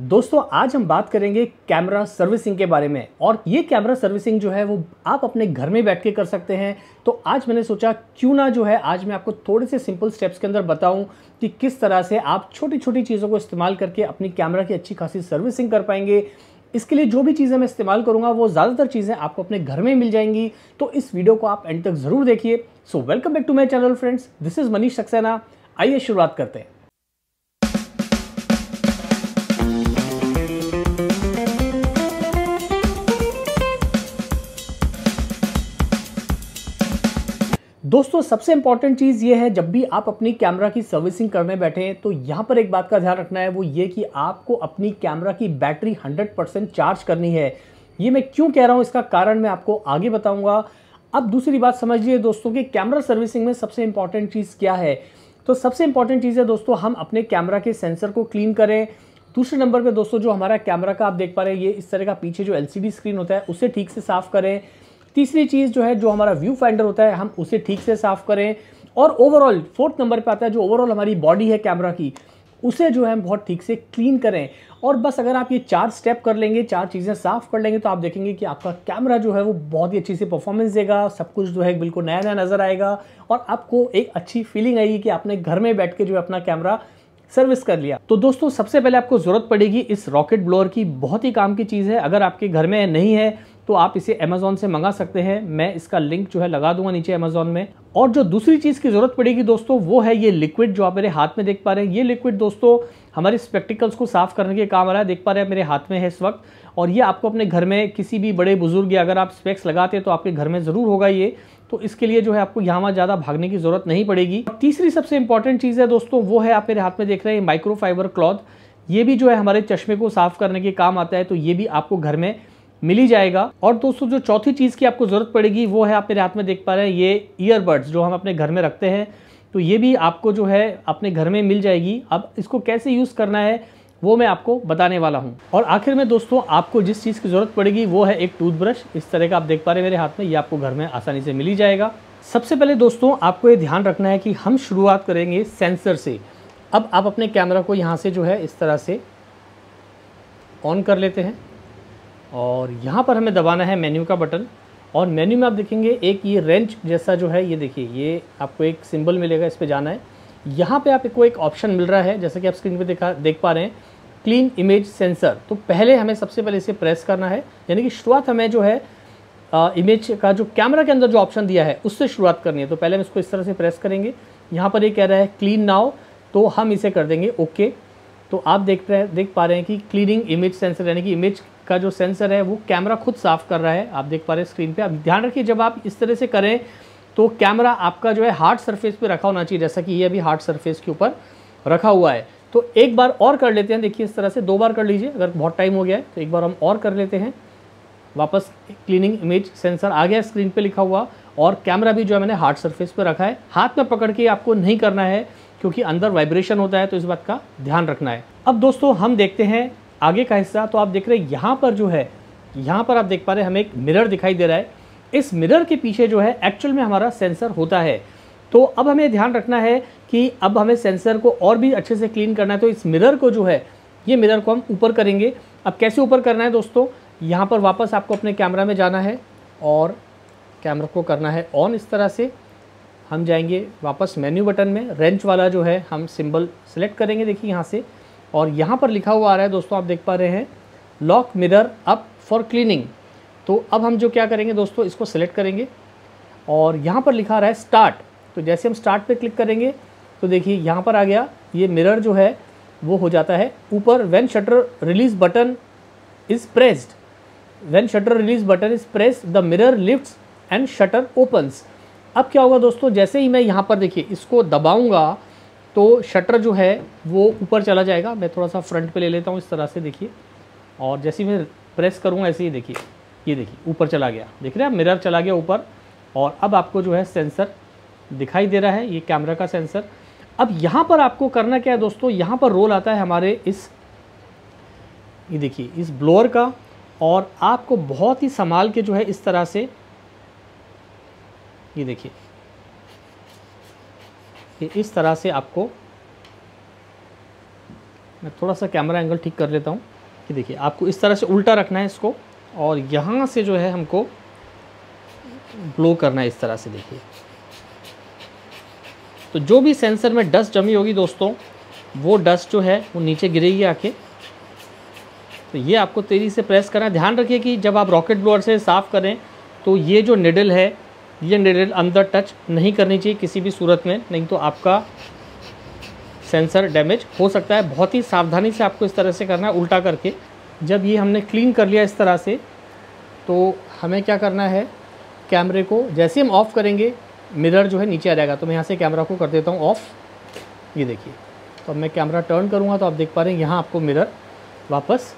दोस्तों आज हम बात करेंगे कैमरा सर्विसिंग के बारे में और ये कैमरा सर्विसिंग जो है वो आप अपने घर में बैठ के कर सकते हैं तो आज मैंने सोचा क्यों ना जो है आज मैं आपको थोड़े से सिंपल स्टेप्स के अंदर बताऊं कि किस तरह से आप छोटी छोटी चीज़ों को इस्तेमाल करके अपनी कैमरा की अच्छी खासी सर्विसिंग कर पाएंगे इसके लिए जो भी चीज़ें मैं इस्तेमाल करूँगा वो ज़्यादातर चीज़ें आपको अपने घर में मिल जाएंगी तो इस वीडियो को आप एंड तक ज़रूर देखिए so welcome back to my channel friends this is Manish Saxena आइए शुरुआत करते हैं दोस्तों सबसे इंपॉर्टेंट चीज़ ये है जब भी आप अपनी कैमरा की सर्विसिंग करने बैठे तो यहाँ पर एक बात का ध्यान रखना है वो ये कि आपको अपनी कैमरा की बैटरी 100 चार्ज करनी है ये मैं क्यों कह रहा हूँ इसका कारण मैं आपको आगे बताऊँगा अब दूसरी बात समझिए दोस्तों कि कैमरा सर्विसिंग में सबसे इंपॉर्टेंट चीज़ क्या है तो सबसे इंपॉर्टेंट चीज़ है दोस्तों हम अपने कैमरा के सेंसर को क्लीन करें दूसरे नंबर पर दोस्तों जो हमारा कैमरा का आप देख पा रहे हैं ये इस तरह का पीछे जो एल स्क्रीन होता है उसे ठीक से साफ़ करें तीसरी चीज़ जो है जो हमारा व्यू फाइंडर होता है हम उसे ठीक से साफ़ करें और ओवरऑल फोर्थ नंबर पे आता है जो ओवरऑल हमारी बॉडी है कैमरा की उसे जो है बहुत ठीक से क्लीन करें और बस अगर आप ये चार स्टेप कर लेंगे चार चीज़ें साफ़ कर लेंगे तो आप देखेंगे कि आपका कैमरा जो है वो बहुत ही अच्छी से परफॉर्मेंस देगा सब कुछ जो है बिल्कुल नया नया नज़र आएगा और आपको एक अच्छी फीलिंग आएगी कि आपने घर में बैठ के जो है अपना कैमरा सर्विस कर लिया तो दोस्तों सबसे पहले आपको ज़रूरत पड़ेगी इस रॉकेट ब्लोअर की बहुत ही काम की चीज़ है अगर आपके घर में नहीं है तो आप इसे अमेजोन से मंगा सकते हैं मैं इसका लिंक जो है लगा दूंगा नीचे अमेजोन में और जो दूसरी चीज़ की ज़रूरत पड़ेगी दोस्तों वो है ये लिक्विड जो आप मेरे हाथ में देख पा रहे हैं ये लिक्विड दोस्तों हमारे स्पेक्टिकल्स को साफ़ करने के काम आ रहा है देख पा रहे हैं मेरे हाथ में है इस वक्त और ये आपको अपने घर में किसी भी बड़े बुजुर्ग या अगर आप स्पेक्स लगाते हैं तो आपके घर में ज़रूर होगा ये तो इसके लिए जो है आपको यहाँ वहाँ ज़्यादा भागने की ज़रूरत नहीं पड़ेगी तीसरी सबसे इंपॉर्टेंट चीज़ है दोस्तों वो है आप मेरे हाथ में देख रहे हैं माइक्रोफाइबर क्लॉथ ये भी जो है हमारे चश्मे को साफ़ करने के काम आता है तो ये भी आपको घर में मिल ही जाएगा और दोस्तों जो चौथी चीज़ की आपको ज़रूरत पड़ेगी वो है आप मेरे हाथ में देख पा रहे हैं ये ईयरबड्स जो हम अपने घर में रखते हैं तो ये भी आपको जो है अपने घर में मिल जाएगी अब इसको कैसे यूज़ करना है वो मैं आपको बताने वाला हूँ और आखिर में दोस्तों आपको जिस चीज़ की ज़रूरत पड़ेगी वो है एक टूथब्रश इस तरह का आप देख पा रहे हैं मेरे हाथ में ये आपको घर में आसानी से मिल ही जाएगा सबसे पहले दोस्तों आपको ये ध्यान रखना है कि हम शुरुआत करेंगे सेंसर से अब आप अपने कैमरा को यहाँ से जो है इस तरह से ऑन कर लेते हैं और यहाँ पर हमें दबाना है मेन्यू का बटन और मेन्यू में आप देखेंगे एक ये रेंच जैसा जो है ये देखिए ये आपको एक सिंबल मिलेगा इस पर जाना है यहाँ पे आपको एक ऑप्शन मिल रहा है जैसा कि आप स्क्रीन पे देखा देख पा रहे हैं क्लीन इमेज सेंसर तो पहले हमें सबसे पहले इसे प्रेस करना है यानी कि शुरुआत हमें जो है आ, इमेज का जो कैमरा के अंदर जो ऑप्शन दिया है उससे शुरुआत करनी है तो पहले हम इसको इस तरह से प्रेस करेंगे यहाँ पर ये कह रहा है क्लीन नाव तो हम इसे कर देंगे ओके तो आप देख रहे देख पा रहे हैं कि क्लीनिंग इमेज सेंसर यानी कि इमेज का जो सेंसर है वो कैमरा खुद साफ़ कर रहा है आप देख पा रहे हैं स्क्रीन पे आप ध्यान रखिए जब आप इस तरह से करें तो कैमरा आपका जो है हार्ड सरफेस पे रखा होना चाहिए जैसा कि ये अभी हार्ड सरफेस के ऊपर रखा हुआ है तो एक बार और कर लेते हैं देखिए इस तरह से दो बार कर लीजिए अगर बहुत टाइम हो गया है तो एक बार हम और कर लेते हैं वापस क्लीनिंग इमेज सेंसर आ गया स्क्रीन पे लिखा हुआ और कैमरा भी जो है मैंने हार्ड सरफेस पे रखा है हाथ में पकड़ के आपको नहीं करना है क्योंकि अंदर वाइब्रेशन होता है तो इस बात का ध्यान रखना है अब दोस्तों हम देखते हैं आगे का हिस्सा तो आप देख रहे हैं यहाँ पर जो है यहाँ पर आप देख पा रहे हैं हमें एक मिरर दिखाई दे रहा है इस मिरर के पीछे जो है एक्चुअल में हमारा सेंसर होता है तो अब हमें ध्यान रखना है कि अब हमें सेंसर को और भी अच्छे से क्लीन करना है तो इस मिरर को जो है ये मिरर को हम ऊपर करेंगे अब कैसे ऊपर करना है दोस्तों यहाँ पर वापस आपको अपने कैमरा में जाना है और कैमरा को करना है ऑन इस तरह से हम जाएंगे वापस मेन्यू बटन में रेंच वाला जो है हम सिंबल सेलेक्ट करेंगे देखिए यहाँ से और यहाँ पर लिखा हुआ आ रहा है दोस्तों आप देख पा रहे हैं lock mirror up for cleaning तो अब हम जो क्या करेंगे दोस्तों इसको सेलेक्ट करेंगे और यहाँ पर लिखा आ रहा है स्टार्ट तो जैसे हम स्टार्ट पर क्लिक करेंगे तो देखिए यहाँ पर आ गया ये मिरर जो है वो हो जाता है ऊपर when shutter release button is pressed when shutter release button is pressed the mirror lift and shutter opens अब क्या होगा दोस्तों जैसे ही मैं यहाँ पर देखिए इसको दबाऊँगा तो शटर जो है वो ऊपर चला जाएगा मैं थोड़ा सा फ्रंट पे ले लेता हूँ इस तरह से देखिए और जैसे ही मैं प्रेस करूँगा ऐसे ही देखिए ये देखिए ऊपर चला गया देख रहे हैं मिरर चला गया ऊपर और अब आपको जो है सेंसर दिखाई दे रहा है ये कैमरा का सेंसर अब यहाँ पर आपको करना क्या है दोस्तों यहाँ पर रोल आता है हमारे इस ये देखिए इस ब्लोअर का और आपको बहुत ही संभाल के जो है इस तरह से ये देखिए ये इस तरह से आपको मैं थोड़ा सा कैमरा एंगल ठीक कर लेता हूँ कि देखिए आपको इस तरह से उल्टा रखना है इसको और यहाँ से जो है हमको ब्लो करना है इस तरह से देखिए तो जो भी सेंसर में डस्ट जमी होगी दोस्तों वो डस्ट जो है वो नीचे गिरेगी आके तो ये आपको तेज़ी से प्रेस करना है ध्यान रखिए कि जब आप रॉकेट ब्लोअर से साफ़ करें तो ये जो निडल है ये डेटेड अंदर टच नहीं करनी चाहिए किसी भी सूरत में नहीं तो आपका सेंसर डैमेज हो सकता है बहुत ही सावधानी से आपको इस तरह से करना है उल्टा करके जब ये हमने क्लीन कर लिया इस तरह से तो हमें क्या करना है कैमरे को जैसे हम ऑफ़ करेंगे मिरर जो है नीचे आ जाएगा तो मैं यहाँ से कैमरा को कर देता हूँ ऑफ़ ये देखिए तो अब मैं कैमरा टर्न करूँगा तो आप देख पा रहे हैं यहाँ आपको मिरर वापस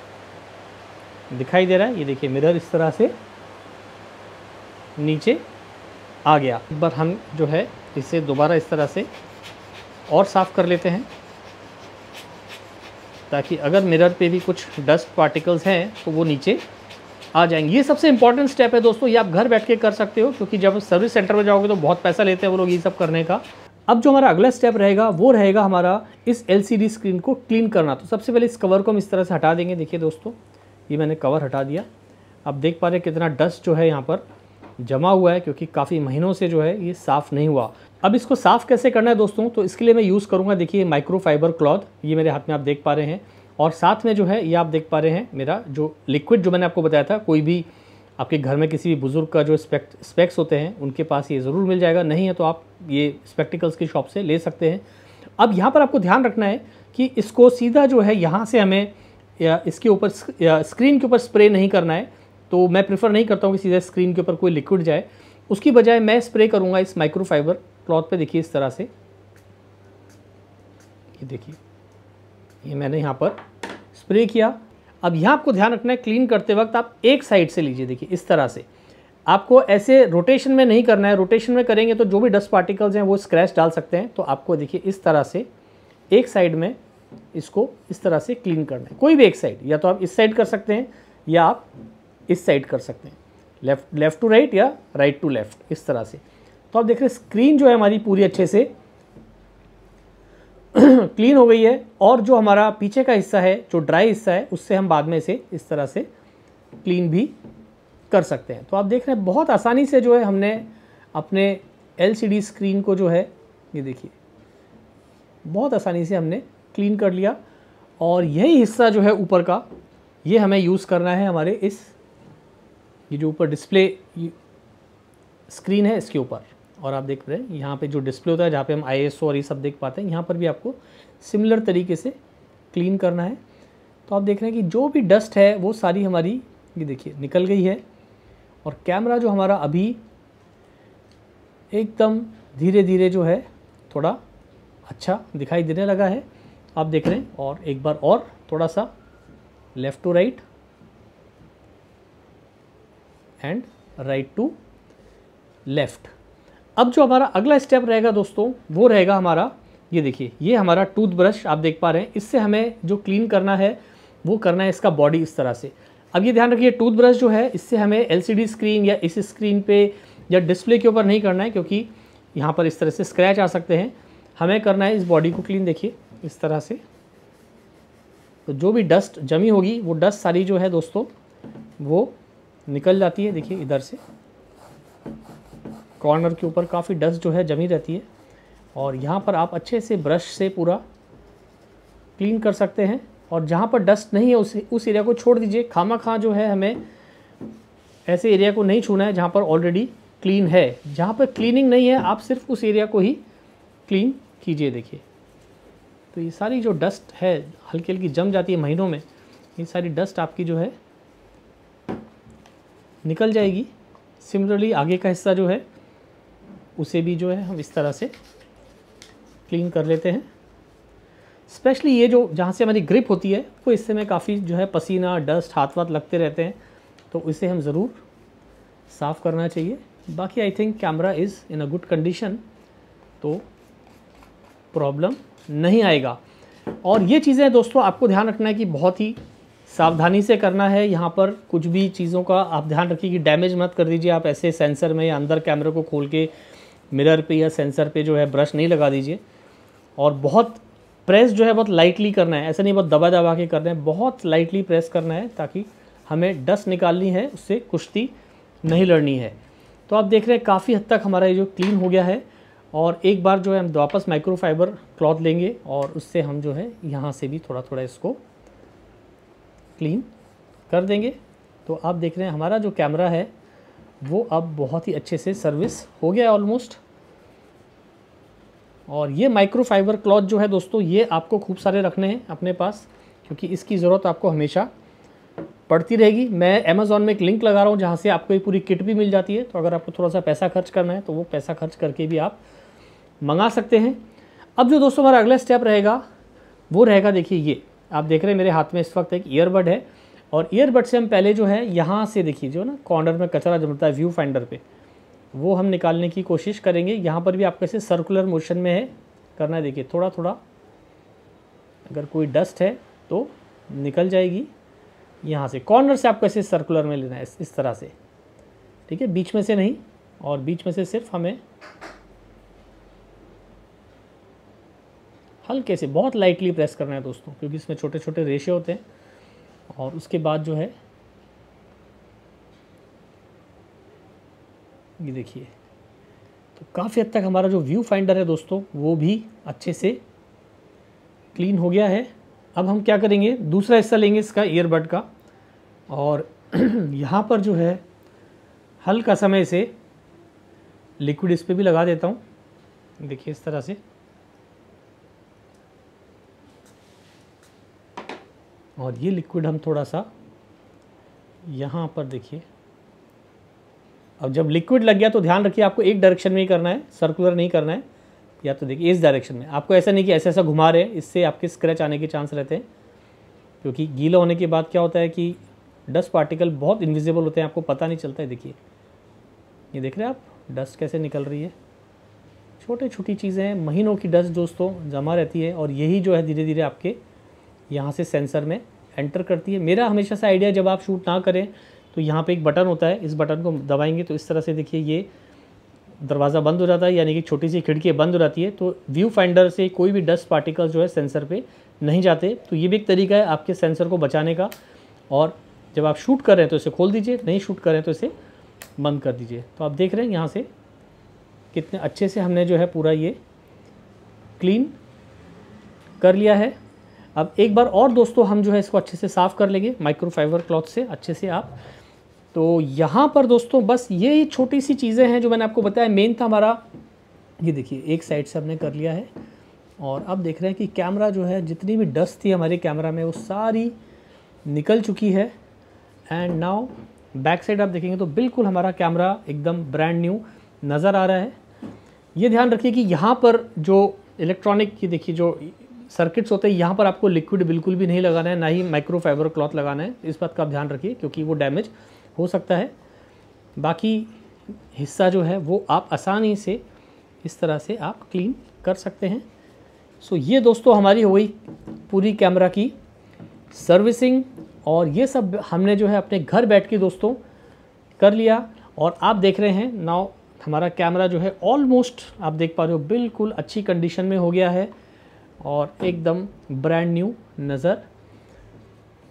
दिखाई दे रहा है ये देखिए मिरर इस तरह से नीचे आ गया एक बार हम जो है इसे दोबारा इस तरह से और साफ़ कर लेते हैं ताकि अगर मिरर पे भी कुछ डस्ट पार्टिकल्स हैं तो वो नीचे आ जाएंगे ये सबसे इंपॉर्टेंट स्टेप है दोस्तों ये आप घर बैठ के कर सकते हो क्योंकि जब सर्विस सेंटर में जाओगे तो बहुत पैसा लेते हैं वो लोग ये सब करने का अब जो हमारा अगला स्टेप रहेगा वो रहेगा हमारा इस एल स्क्रीन को क्लीन करना तो सबसे पहले इस कवर को हम इस तरह से हटा देंगे देखिए दोस्तों ये मैंने कवर हटा दिया आप देख पा रहे कितना डस्ट जो है यहाँ पर जमा हुआ है क्योंकि काफ़ी महीनों से जो है ये साफ़ नहीं हुआ अब इसको साफ़ कैसे करना है दोस्तों तो इसके लिए मैं यूज़ करूँगा देखिए माइक्रोफाइबर क्लॉथ ये मेरे हाथ में आप देख पा रहे हैं और साथ में जो है ये आप देख पा रहे हैं मेरा जो लिक्विड जो मैंने आपको बताया था कोई भी आपके घर में किसी भी बुज़ुर्ग का जो स्पेक्ट स्पेक्स होते हैं उनके पास ये ज़रूर मिल जाएगा नहीं है तो आप ये स्पेक्टिकल्स की शॉप से ले सकते हैं अब यहाँ पर आपको ध्यान रखना है कि इसको सीधा जो है यहाँ से हमें इसके ऊपर स्क्रीन के ऊपर स्प्रे नहीं करना है तो मैं प्रेफर नहीं करता हूँ कि सीधा स्क्रीन के ऊपर कोई लिक्विड जाए उसकी बजाय मैं स्प्रे करूँगा इस माइक्रोफाइबर क्लॉथ पे देखिए इस तरह से ये देखिए ये मैंने यहाँ पर स्प्रे किया अब यहाँ आपको ध्यान रखना है क्लीन करते वक्त आप एक साइड से लीजिए देखिए इस तरह से आपको ऐसे रोटेशन में नहीं करना है रोटेशन में करेंगे तो जो भी डस्ट पार्टिकल्स हैं वो स्क्रैच डाल सकते हैं तो आपको देखिए इस तरह से एक साइड में इसको इस तरह से क्लीन करना है कोई भी एक साइड या तो आप इस साइड कर सकते हैं या आप इस साइड कर सकते हैं लेफ्ट लेफ़्ट टू राइट या राइट टू लेफ़्ट इस तरह से तो आप देख रहे हैं स्क्रीन जो है हमारी पूरी अच्छे से क्लीन हो गई है और जो हमारा पीछे का हिस्सा है जो ड्राई हिस्सा है उससे हम बाद में इसे इस तरह से क्लीन भी कर सकते हैं तो आप देख रहे हैं बहुत आसानी से जो है हमने अपने एल स्क्रीन को जो है ये देखिए बहुत आसानी से हमने क्लीन कर लिया और यही हिस्सा जो है ऊपर का ये हमें यूज़ करना है हमारे इस ये जो ऊपर डिस्प्ले स्क्रीन है इसके ऊपर और आप देख रहे हैं यहाँ पे जो डिस्प्ले होता है जहाँ पे हम आई और ये सब देख पाते हैं यहाँ पर भी आपको सिमिलर तरीके से क्लीन करना है तो आप देख रहे हैं कि जो भी डस्ट है वो सारी हमारी ये देखिए निकल गई है और कैमरा जो हमारा अभी एकदम धीरे धीरे जो है थोड़ा अच्छा दिखाई देने लगा है आप देख रहे हैं और एक बार और थोड़ा सा left to right and right to left अब जो हमारा अगला स्टेप रहेगा दोस्तों वो रहेगा हमारा ये देखिए ये हमारा टूथब्रश आप देख पा रहे हैं इससे हमें जो क्लीन करना है वो करना है इसका बॉडी इस तरह से अब ये ध्यान रखिए टूथब्रश जो है इससे हमें एलसीडी स्क्रीन या इस स्क्रीन पे या डिस्प्ले के ऊपर नहीं करना है क्योंकि यहाँ पर इस तरह से स्क्रैच आ सकते हैं हमें करना है इस बॉडी को क्लीन देखिए इस तरह से तो जो भी डस्ट जमी होगी वो डस्ट सारी जो है दोस्तों वो निकल जाती है देखिए इधर से कॉर्नर के ऊपर काफ़ी डस्ट जो है जमी रहती है और यहाँ पर आप अच्छे से ब्रश से पूरा क्लीन कर सकते हैं और जहाँ पर डस्ट नहीं है उस उस एरिया को छोड़ दीजिए खामा खां जो है हमें ऐसे एरिया को नहीं छूना है जहाँ पर ऑलरेडी क्लीन है जहाँ पर क्लीनिंग नहीं है आप सिर्फ उस एरिया को ही क्लीन कीजिए देखिए तो ये सारी जो डस्ट है हल्की हल्की जम जाती है महीनों में ये सारी डस्ट आपकी जो है निकल जाएगी सिमिलरली आगे का हिस्सा जो है उसे भी जो है हम इस तरह से क्लीन कर लेते हैं स्पेशली ये जो जहाँ से हमारी ग्रिप होती है वो इससे में काफ़ी जो है पसीना डस्ट हाथ वाथ लगते रहते हैं तो इसे हम ज़रूर साफ़ करना चाहिए बाकी I think camera is in a good condition तो प्रॉब्लम नहीं आएगा और ये चीज़ें दोस्तों आपको ध्यान रखना है कि बहुत ही सावधानी से करना है यहाँ पर कुछ भी चीज़ों का आप ध्यान रखिए कि डैमेज मत कर दीजिए आप ऐसे सेंसर में या अंदर कैमरे को खोल के मिरर पे या सेंसर पे जो है ब्रश नहीं लगा दीजिए और बहुत प्रेस जो है बहुत लाइटली करना है ऐसा नहीं बहुत दबा दबा के करना है बहुत लाइटली प्रेस करना है ताकि हमें डस्ट निकालनी है उससे कुश्ती नहीं लड़नी है तो आप देख रहे हैं काफ़ी हद तक हमारा ये जो क्लीन हो गया है और एक बार जो है हम वापस माइक्रोफाइबर क्लॉथ लेंगे और उससे हम जो है यहाँ से भी थोड़ा थोड़ा इसको क्लीन कर देंगे तो आप देख रहे हैं हमारा जो कैमरा है वो अब बहुत ही अच्छे से सर्विस हो गया ऑलमोस्ट और ये माइक्रोफाइबर क्लॉथ जो है दोस्तों ये आपको खूब सारे रखने हैं अपने पास क्योंकि इसकी ज़रूरत आपको हमेशा पड़ती रहेगी मैं अमेज़ॉन में एक लिंक लगा रहा हूँ जहाँ से आपको ये पूरी किट भी मिल जाती है तो अगर आपको थोड़ा सा पैसा खर्च करना है तो वो पैसा खर्च करके भी आप मंगा सकते हैं अब जो दोस्तों हमारा अगला स्टेप रहेगा वो रहेगा देखिए ये आप देख रहे हैं मेरे हाथ में इस वक्त एक ईयरबड है और ईयरबड से हम पहले जो है यहाँ से देखिए जो ना कॉर्नर में कचरा जमता है व्यू फाइंडर पर वो हम निकालने की कोशिश करेंगे यहाँ पर भी आप कैसे सर्कुलर मोशन में है करना है देखिए थोड़ा थोड़ा अगर कोई डस्ट है तो निकल जाएगी यहाँ से कॉर्नर से आपको ऐसे सर्कुलर में लेना है इस तरह से ठीक है बीच में से नहीं और बीच में से सिर्फ हमें हल्के से बहुत लाइटली प्रेस करना है दोस्तों क्योंकि इसमें छोटे छोटे रेशे होते हैं और उसके बाद जो है ये देखिए तो काफ़ी हद तक हमारा जो व्यू फाइंडर है दोस्तों वो भी अच्छे से क्लीन हो गया है अब हम क्या करेंगे दूसरा हिस्सा लेंगे इसका ईयरबड का और यहाँ पर जो है हल्का समय से लिक्विड इस पर भी लगा देता हूँ देखिए इस तरह से और ये लिक्विड हम थोड़ा सा यहाँ पर देखिए अब जब लिक्विड लग गया तो ध्यान रखिए आपको एक डायरेक्शन में ही करना है सर्कुलर नहीं करना है या तो देखिए इस डायरेक्शन में आपको ऐसा नहीं कि ऐसा ऐसा घुमा रहे हैं इससे आपके स्क्रैच आने के चांस रहते हैं क्योंकि गीला होने के बाद क्या होता है कि डस्ट पार्टिकल बहुत इन्विजिबल होते हैं आपको पता नहीं चलता है देखिए ये देख रहे हैं आप डस्ट कैसे निकल रही है छोटे छोटी चीज़ें हैं महीनों की डस्ट दोस्तों जमा रहती है और यही जो है धीरे धीरे आपके यहाँ से सेंसर में एंटर करती है मेरा हमेशा से आइडिया जब आप शूट ना करें तो यहाँ पे एक बटन होता है इस बटन को दबाएंगे तो इस तरह से देखिए ये दरवाज़ा बंद हो जाता है यानी कि छोटी सी खिड़की बंद हो जाती है तो व्यू फाइंडर से कोई भी डस्ट पार्टिकल्स जो है सेंसर पे नहीं जाते तो ये भी एक तरीका है आपके सेंसर को बचाने का और जब आप शूट कर रहे हैं तो इसे खोल दीजिए नहीं शूट कर रहे हैं तो इसे बंद कर दीजिए तो आप देख रहे हैं यहाँ से कितने अच्छे से हमने जो है पूरा ये क्लीन कर लिया है अब एक बार और दोस्तों हम जो है इसको अच्छे से साफ़ कर लेंगे माइक्रोफाइबर क्लॉथ से अच्छे से आप तो यहाँ पर दोस्तों बस ये छोटी सी चीज़ें हैं जो मैंने आपको बताया मेन था हमारा ये देखिए एक साइड से हमने कर लिया है और अब देख रहे हैं कि कैमरा जो है जितनी भी डस्ट थी हमारे कैमरा में वो सारी निकल चुकी है एंड नाउ बैक साइड आप देखेंगे तो बिल्कुल हमारा कैमरा एकदम ब्रांड न्यू नज़र आ रहा है ये ध्यान रखिए कि यहाँ पर जो इलेक्ट्रॉनिक की देखिए जो सर्किट्स होते हैं यहाँ पर आपको लिक्विड बिल्कुल भी नहीं लगाना है ना ही माइक्रोफाइबर क्लॉथ लगाना है इस बात का आप ध्यान रखिए क्योंकि वो डैमेज हो सकता है बाकी हिस्सा जो है वो आप आसानी से इस तरह से आप क्लीन कर सकते हैं सो ये दोस्तों हमारी हो गई पूरी कैमरा की सर्विसिंग और ये सब हमने जो है अपने घर बैठ के दोस्तों कर लिया और आप देख रहे हैं नाव हमारा कैमरा जो है ऑलमोस्ट आप देख पा रहे हो बिल्कुल अच्छी कंडीशन में हो गया है और एकदम ब्रांड न्यू नज़र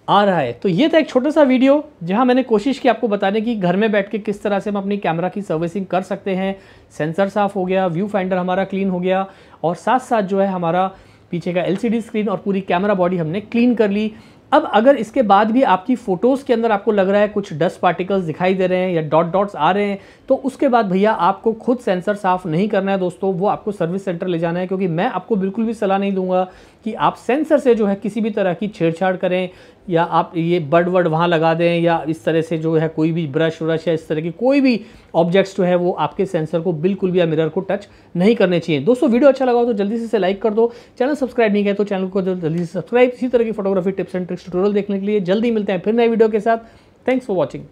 आ रहा है तो ये था एक छोटा सा वीडियो जहां मैंने कोशिश की आपको बताने की घर में बैठ के किस तरह से हम अपनी कैमरा की सर्विसिंग कर सकते हैं सेंसर साफ़ हो गया व्यू फाइंडर हमारा क्लीन हो गया और साथ साथ जो है हमारा पीछे का एलसीडी स्क्रीन और पूरी कैमरा बॉडी हमने क्लीन कर ली अब अगर इसके बाद भी आपकी फ़ोटोज़ के अंदर आपको लग रहा है कुछ डस्ट पार्टिकल्स दिखाई दे रहे हैं या डॉट डॉट्स आ रहे हैं तो उसके बाद भैया आपको खुद सेंसर साफ़ नहीं करना है दोस्तों वो आपको सर्विस सेंटर ले जाना है क्योंकि मैं आपको बिल्कुल भी सलाह नहीं दूंगा कि आप सेंसर से जो है किसी भी तरह की छेड़छाड़ करें या आप ये बर्ड वर्ड वहाँ लगा दें या इस तरह से जो है कोई भी ब्रश व्रश या इस तरह की कोई भी ऑब्जेक्ट्स जो है वो आपके सेंसर को बिल्कुल भी या मिरर को टच नहीं करने चाहिए दोस्तों वीडियो अच्छा लगा हो तो जल्दी से इसे लाइक कर दो चैनल सब्सक्राइब नहीं किया तो चैनल को जल्दी से सब्सक्राइब इसी तरह की photography tips and tricks tutorial देखने के लिए जल्दी मिलते हैं फिर नए वीडियो के साथ थैंक्स फॉर वॉचिंग